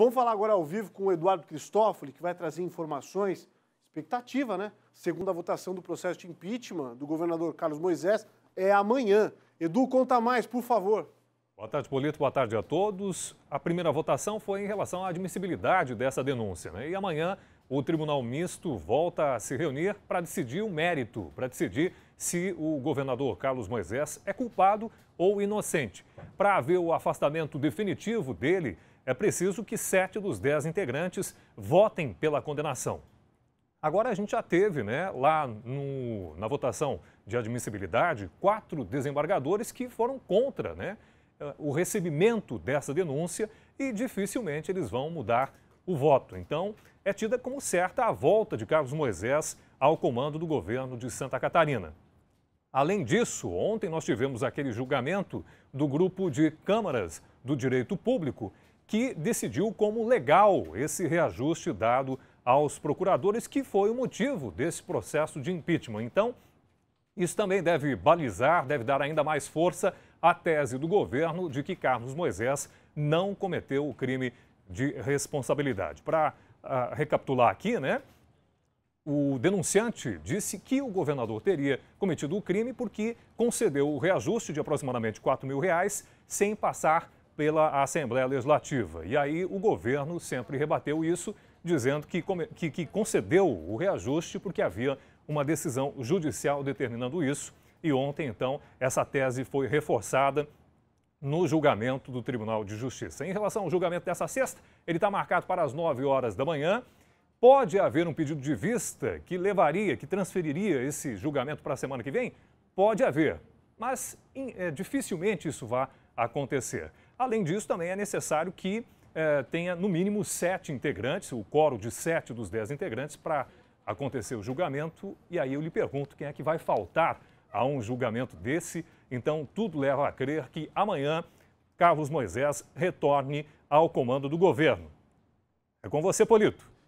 Vamos falar agora ao vivo com o Eduardo Cristófoli, que vai trazer informações, expectativa, né? Segundo a votação do processo de impeachment do governador Carlos Moisés, é amanhã. Edu, conta mais, por favor. Boa tarde, Polito. Boa tarde a todos. A primeira votação foi em relação à admissibilidade dessa denúncia. Né? E amanhã o Tribunal Misto volta a se reunir para decidir o mérito, para decidir se o governador Carlos Moisés é culpado ou inocente. Para haver o afastamento definitivo dele, é preciso que sete dos dez integrantes votem pela condenação. Agora a gente já teve, né, lá no, na votação de admissibilidade, quatro desembargadores que foram contra né, eh, o recebimento dessa denúncia e dificilmente eles vão mudar o voto. Então, é tida como certa a volta de Carlos Moisés ao comando do governo de Santa Catarina. Além disso, ontem nós tivemos aquele julgamento do grupo de câmaras do direito público que decidiu como legal esse reajuste dado aos procuradores, que foi o motivo desse processo de impeachment. Então, isso também deve balizar, deve dar ainda mais força à tese do governo de que Carlos Moisés não cometeu o crime de responsabilidade. Para uh, ah, recapitular aqui, né? O denunciante disse que o governador teria cometido o crime porque concedeu o reajuste de aproximadamente 4 mil reais sem passar pela Assembleia Legislativa. E aí o governo sempre rebateu isso, dizendo que, que, que concedeu o reajuste porque havia uma decisão judicial determinando isso. E ontem, então, essa tese foi reforçada no julgamento do Tribunal de Justiça. Em relação ao julgamento dessa sexta, ele está marcado para as 9 horas da manhã. Pode haver um pedido de vista que levaria, que transferiria esse julgamento para a semana que vem? Pode haver, mas é, dificilmente isso vai acontecer. Além disso, também é necessário que eh, tenha no mínimo sete integrantes, o coro de sete dos dez integrantes, para acontecer o julgamento. E aí eu lhe pergunto quem é que vai faltar a um julgamento desse. Então, tudo leva a crer que amanhã Carlos Moisés retorne ao comando do governo. É com você, Polito.